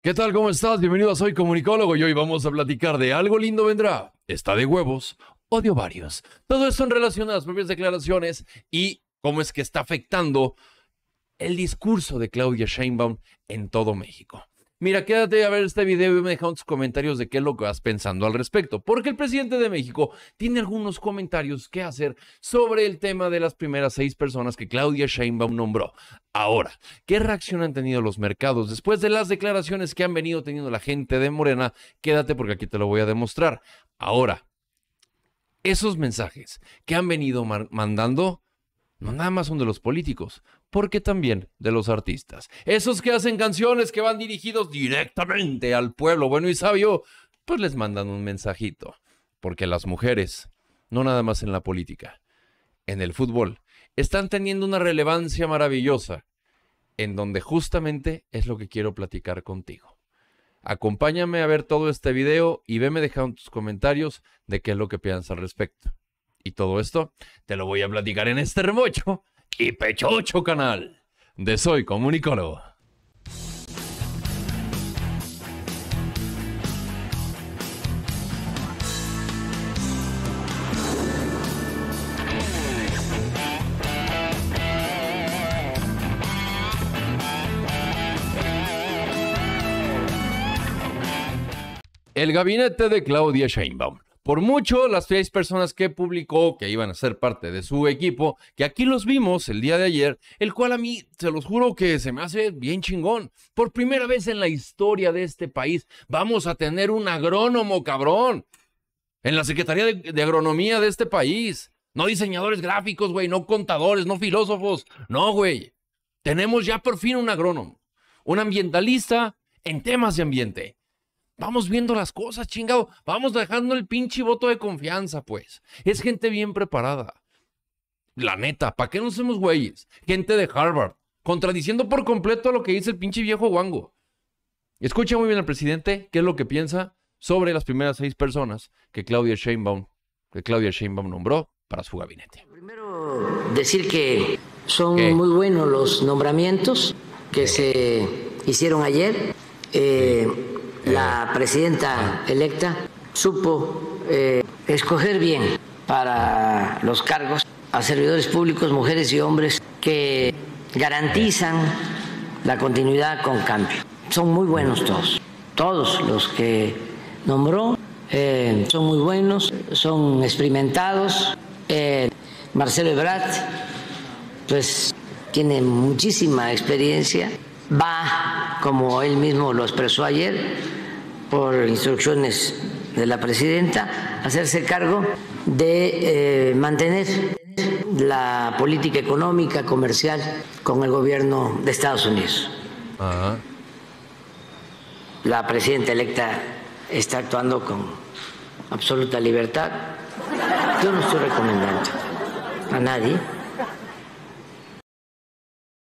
¿Qué tal? ¿Cómo estás? Bienvenidos. a Soy Comunicólogo y hoy vamos a platicar de algo lindo vendrá, está de huevos odio varios, Todo esto en relación a las propias declaraciones y cómo es que está afectando el discurso de Claudia Sheinbaum en todo México mira, quédate a ver este video y me dejan tus comentarios de qué es lo que vas pensando al respecto, porque el presidente de México tiene algunos comentarios que hacer sobre el tema de las primeras seis personas que Claudia Sheinbaum nombró. Ahora, ¿qué reacción han tenido los mercados después de las declaraciones que han venido teniendo la gente de Morena? Quédate porque aquí te lo voy a demostrar. Ahora, esos mensajes que han venido mandando no nada más son de los políticos, porque también de los artistas. Esos que hacen canciones que van dirigidos directamente al pueblo bueno y sabio, pues les mandan un mensajito. Porque las mujeres, no nada más en la política, en el fútbol, están teniendo una relevancia maravillosa, en donde justamente es lo que quiero platicar contigo. Acompáñame a ver todo este video y veme dejando tus comentarios de qué es lo que piensas al respecto. Y todo esto te lo voy a platicar en este remocho y Pechocho Canal de Soy Comunicólogo. El gabinete de Claudia Sheinbaum por mucho, las tres personas que publicó que iban a ser parte de su equipo, que aquí los vimos el día de ayer, el cual a mí, se los juro que se me hace bien chingón. Por primera vez en la historia de este país, vamos a tener un agrónomo cabrón en la Secretaría de, de Agronomía de este país. No diseñadores gráficos, güey, no contadores, no filósofos. No, güey. Tenemos ya por fin un agrónomo, un ambientalista en temas de ambiente. Vamos viendo las cosas, chingado. Vamos dejando el pinche voto de confianza, pues. Es gente bien preparada. La neta, ¿para qué no somos güeyes? Gente de Harvard, contradiciendo por completo lo que dice el pinche viejo Wango. Escucha muy bien al presidente qué es lo que piensa sobre las primeras seis personas que Claudia Sheinbaum, que Claudia Sheinbaum nombró para su gabinete. Primero, decir que son muy buenos los nombramientos que se hicieron ayer. Eh, la presidenta ah. electa supo eh, escoger bien para los cargos a servidores públicos, mujeres y hombres que garantizan la continuidad con cambio. Son muy buenos todos. Todos los que nombró eh, son muy buenos, son experimentados. Eh, Marcelo Ebrat, pues tiene muchísima experiencia, va, como él mismo lo expresó ayer, por instrucciones de la presidenta, hacerse cargo de eh, mantener la política económica, comercial con el gobierno de Estados Unidos. La presidenta electa está actuando con absoluta libertad. Yo no estoy recomendando a nadie.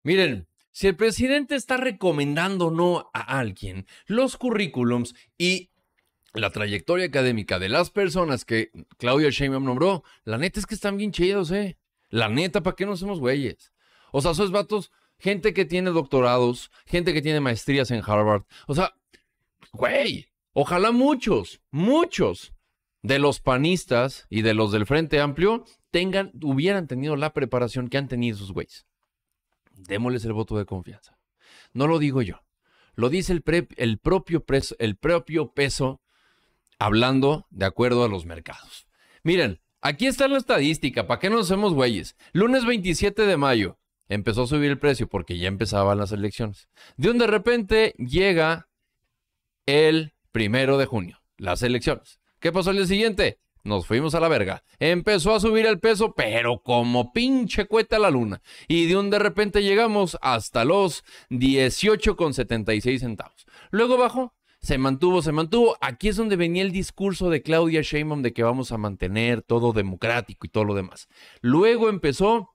Miren, si el presidente está recomendando no a alguien, los currículums y la trayectoria académica de las personas que Claudia Sheinbaum nombró, la neta es que están bien chidos, ¿eh? La neta, ¿para qué no somos güeyes? O sea, esos vatos, gente que tiene doctorados, gente que tiene maestrías en Harvard. O sea, güey, ojalá muchos, muchos de los panistas y de los del Frente Amplio tengan, hubieran tenido la preparación que han tenido esos güeyes démosles el voto de confianza. No lo digo yo, lo dice el, el, propio, el propio peso hablando de acuerdo a los mercados. Miren, aquí está la estadística, ¿para qué nos hacemos güeyes? Lunes 27 de mayo empezó a subir el precio porque ya empezaban las elecciones. De un de repente llega el primero de junio, las elecciones. ¿Qué pasó el día siguiente? Nos fuimos a la verga. Empezó a subir el peso, pero como pinche cueta la luna. Y de un de repente llegamos hasta los 18,76 centavos. Luego bajó, se mantuvo, se mantuvo. Aquí es donde venía el discurso de Claudia Sheinbaum de que vamos a mantener todo democrático y todo lo demás. Luego empezó,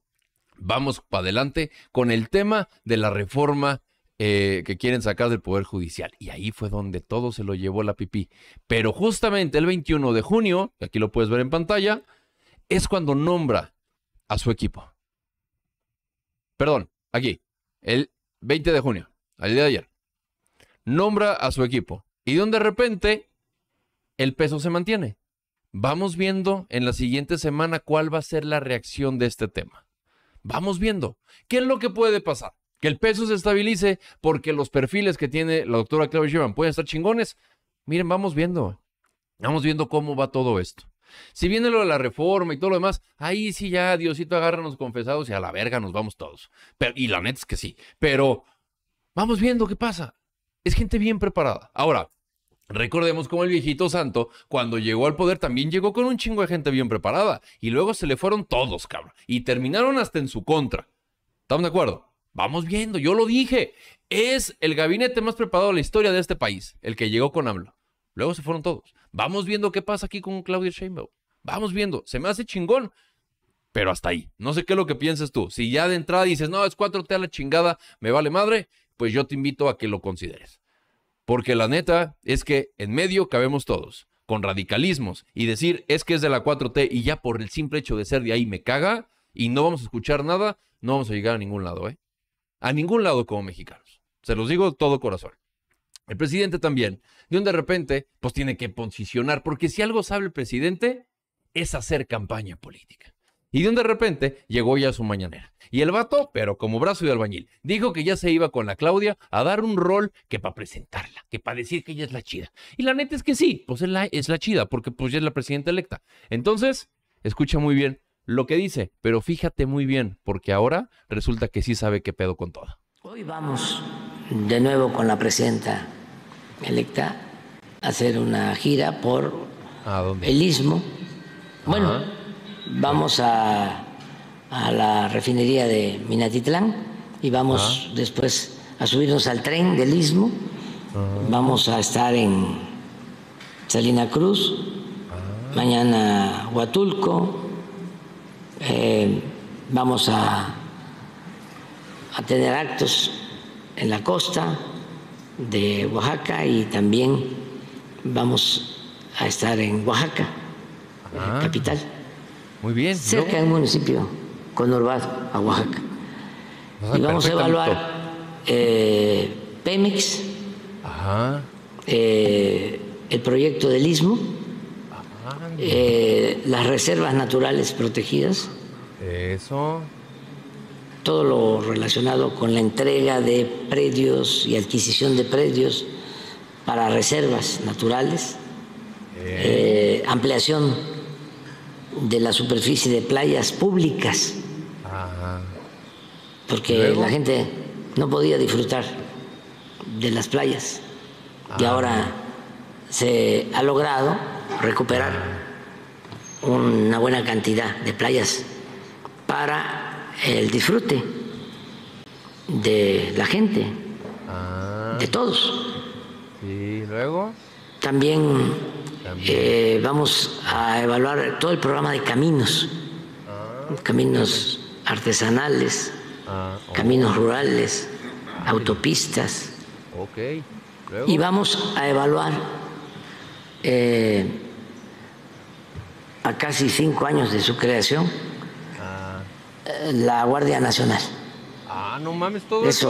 vamos para adelante, con el tema de la reforma eh, que quieren sacar del Poder Judicial. Y ahí fue donde todo se lo llevó la pipí. Pero justamente el 21 de junio, aquí lo puedes ver en pantalla, es cuando nombra a su equipo. Perdón, aquí, el 20 de junio, al día de ayer. Nombra a su equipo. Y donde de repente el peso se mantiene. Vamos viendo en la siguiente semana cuál va a ser la reacción de este tema. Vamos viendo. ¿Qué es lo que puede pasar? que el peso se estabilice porque los perfiles que tiene la doctora Claudia Sheinbaum pueden estar chingones. Miren, vamos viendo, vamos viendo cómo va todo esto. Si viene lo de la reforma y todo lo demás, ahí sí ya Diosito agarran los confesados y a la verga nos vamos todos. Pero, y la neta es que sí, pero vamos viendo qué pasa. Es gente bien preparada. Ahora, Recordemos cómo el viejito santo, cuando llegó al poder, también llegó con un chingo de gente bien preparada. Y luego se le fueron todos, cabrón. Y terminaron hasta en su contra. ¿Estamos de acuerdo? Vamos viendo, yo lo dije. Es el gabinete más preparado de la historia de este país, el que llegó con AMLO. Luego se fueron todos. Vamos viendo qué pasa aquí con Claudia Sheinbaum. Vamos viendo, se me hace chingón, pero hasta ahí. No sé qué es lo que piensas tú. Si ya de entrada dices, no, es 4T a la chingada, me vale madre, pues yo te invito a que lo consideres. Porque la neta es que en medio cabemos todos, con radicalismos, y decir es que es de la 4T y ya por el simple hecho de ser de ahí me caga y no vamos a escuchar nada, no vamos a llegar a ningún lado, ¿eh? a ningún lado como mexicanos. Se los digo todo corazón. El presidente también, de un de repente, pues tiene que posicionar, porque si algo sabe el presidente, es hacer campaña política. Y de un de repente llegó ya su mañanera. Y el vato, pero como brazo de albañil, dijo que ya se iba con la Claudia a dar un rol que para presentarla, que para decir que ella es la chida. Y la neta es que sí, pues es la, es la chida, porque pues ya es la presidenta electa. Entonces, escucha muy bien lo que dice, pero fíjate muy bien, porque ahora resulta que sí sabe qué pedo con todo. Hoy vamos de nuevo con la presidenta electa a hacer una gira por el istmo. Bueno, vamos a, a, la refinería de Minatitlán y vamos después a subirnos al tren del istmo. Vamos a estar en Salina Cruz, ah. mañana Huatulco, eh, vamos a, a tener actos en la costa de Oaxaca y también vamos a estar en Oaxaca, ah. capital. Muy bien. Cerca del municipio conurbado a Oaxaca. Ah, y vamos a evaluar eh, Pemex, eh, el proyecto del Istmo eh, las reservas naturales protegidas. Eso. Todo lo relacionado con la entrega de predios y adquisición de predios para reservas naturales. Eh. Eh, ampliación de la superficie de playas públicas. Porque la gente no podía disfrutar de las playas. Y ah. ahora se ha logrado recuperar una buena cantidad de playas para el disfrute de la gente, ah. de todos. ¿Y luego? También, eh, vamos a evaluar todo el programa de caminos, ah. caminos artesanales, ah, caminos rurales, autopistas. Y vamos a evaluar eh, a casi cinco años de su creación, ah. eh, la Guardia Nacional. Ah, no mames, todo eso.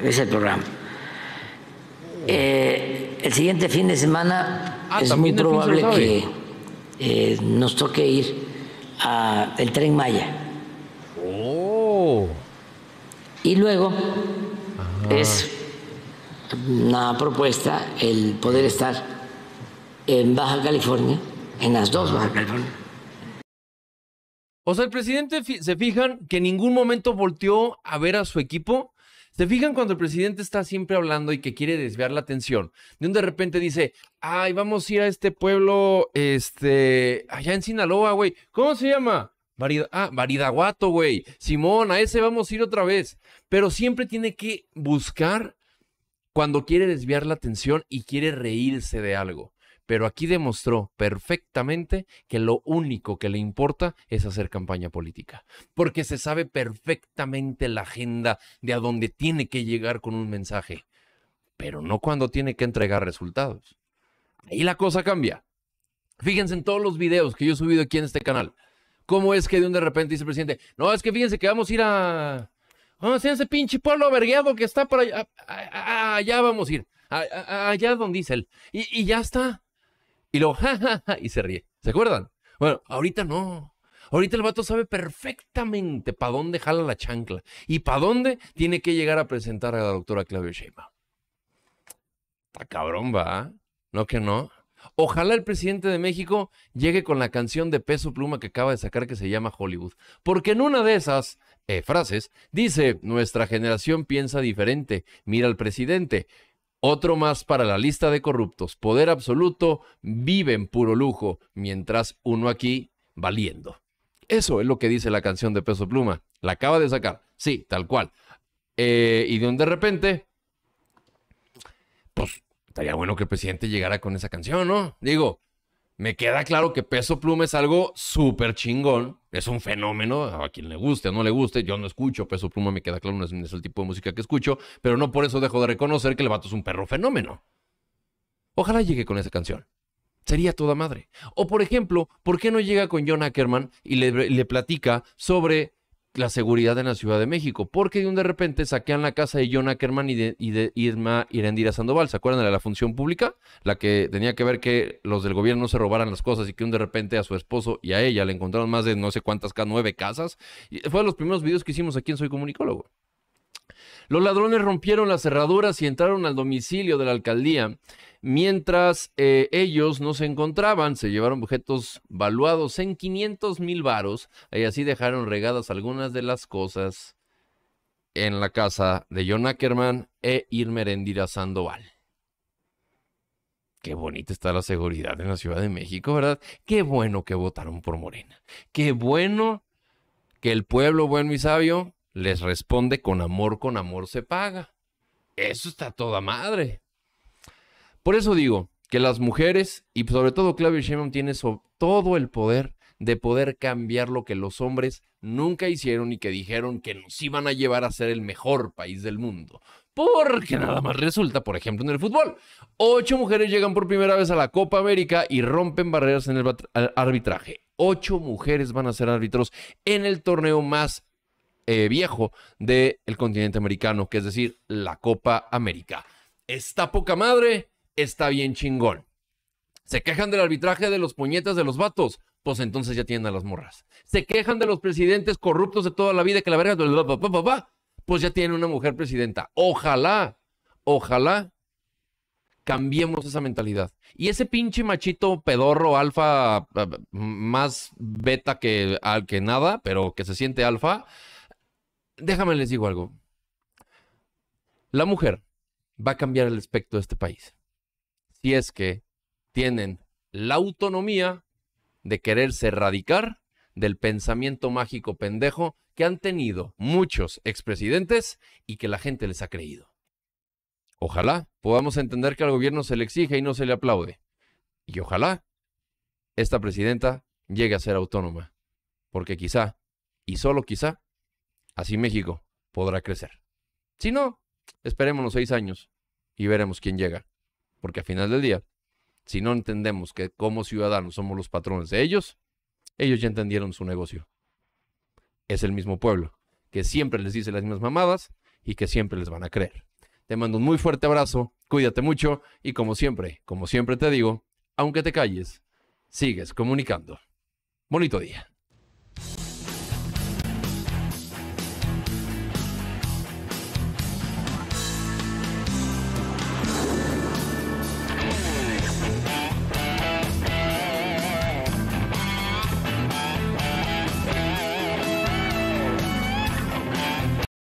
Eso es el programa. Eh, el siguiente fin de semana ah, es muy probable que nos toque ir al tren Maya. Oh. Y luego es una propuesta el poder estar en Baja California, en las dos Baja California. O sea, el presidente, ¿se fijan que en ningún momento volteó a ver a su equipo? ¿Se fijan cuando el presidente está siempre hablando y que quiere desviar la atención? De un de repente dice, ay, vamos a ir a este pueblo, este, allá en Sinaloa, güey. ¿Cómo se llama? ah, Baridaguato, güey. Simón, a ese vamos a ir otra vez. Pero siempre tiene que buscar cuando quiere desviar la atención y quiere reírse de algo pero aquí demostró perfectamente que lo único que le importa es hacer campaña política, porque se sabe perfectamente la agenda de a dónde tiene que llegar con un mensaje, pero no cuando tiene que entregar resultados. Ahí la cosa cambia. Fíjense en todos los videos que yo he subido aquí en este canal. ¿Cómo es que de un de repente dice el presidente, no, es que fíjense que vamos a ir a... Vamos ese pinche pueblo avergueado que está para allá. Allá vamos a ir. Allá donde dice él. y ya está. Y luego, ja, ja, ja", y se ríe. ¿Se acuerdan? Bueno, ahorita no. Ahorita el vato sabe perfectamente para dónde jala la chancla y para dónde tiene que llegar a presentar a la doctora Claudia Sheinbaum. Está cabrón, va. No que no. Ojalá el presidente de México llegue con la canción de peso pluma que acaba de sacar que se llama Hollywood. Porque en una de esas eh, frases dice, nuestra generación piensa diferente, mira al presidente. Otro más para la lista de corruptos. Poder absoluto vive en puro lujo, mientras uno aquí valiendo. Eso es lo que dice la canción de Peso Pluma. La acaba de sacar. Sí, tal cual. Eh, y de un de repente, pues estaría bueno que el presidente llegara con esa canción, ¿no? Digo, me queda claro que Peso Pluma es algo súper chingón. Es un fenómeno. A quien le guste o no le guste. Yo no escucho Peso Pluma, me queda claro, no es, el tipo de música que escucho. Pero no por eso dejo de reconocer que el vato es un perro fenómeno. Ojalá llegue con esa canción. Sería toda madre. O por ejemplo, ¿por qué no llega con John Ackerman y le, le platica sobre la seguridad en la Ciudad de México, porque de repente saquean la casa de John Ackerman y de, Irma Irendira Sandoval, ¿se acuerdan de la función pública? La que tenía que ver que los del gobierno se robaran las cosas y que un de repente a su esposo y a ella le encontraron más de no sé cuántas, nueve casas. Y fue de los primeros videos que hicimos aquí en Soy Comunicólogo. Los ladrones rompieron las cerraduras y entraron al domicilio de la alcaldía. Mientras eh, ellos no se encontraban, se llevaron objetos valuados en 500 mil varos y así dejaron regadas algunas de las cosas en la casa de John Ackerman e Irmerendira Sandoval. Qué bonita está la seguridad en la Ciudad de México, ¿verdad? Qué bueno que votaron por Morena. Qué bueno que el pueblo, bueno y sabio, les responde con amor, con amor se paga. Eso está toda madre. Por eso digo que las mujeres, y sobre todo Claudia Sheinbaum, tiene todo el poder de poder cambiar lo que los hombres nunca hicieron y que dijeron que nos iban a llevar a ser el mejor país del mundo. Porque nada más resulta, por ejemplo, en el fútbol. Ocho mujeres llegan por primera vez a la Copa América y rompen barreras en el arbitraje. Ocho mujeres van a ser árbitros en el torneo más eh, viejo del continente americano, que es decir, la Copa América. Está poca madre, está bien chingón. Se quejan del arbitraje de los puñetas de los vatos, pues entonces ya tienen a las morras. Se quejan de los presidentes corruptos de toda la vida que la verga, pues ya tienen una mujer presidenta. Ojalá, ojalá cambiemos esa mentalidad. Y ese pinche machito pedorro alfa, eh, más beta que, al que nada, pero que se siente alfa, déjame les digo algo. La mujer va a cambiar el aspecto de este país. Si es que tienen la autonomía de quererse erradicar del pensamiento mágico pendejo que han tenido muchos expresidentes y que la gente les ha creído. Ojalá podamos entender que al gobierno se le exige y no se le aplaude. Y ojalá esta presidenta llegue a ser autónoma, porque quizá, y solo quizá, Así México podrá crecer. Si no, los seis años y veremos quién llega. Porque a final del día, si no entendemos que como ciudadanos somos los patrones de ellos, ellos ya entendieron su negocio. Es el mismo pueblo que siempre les dice las mismas mamadas y que siempre les van a creer. Te mando un muy fuerte abrazo, cuídate mucho y como siempre, como siempre te digo, aunque te calles, sigues comunicando. Bonito día.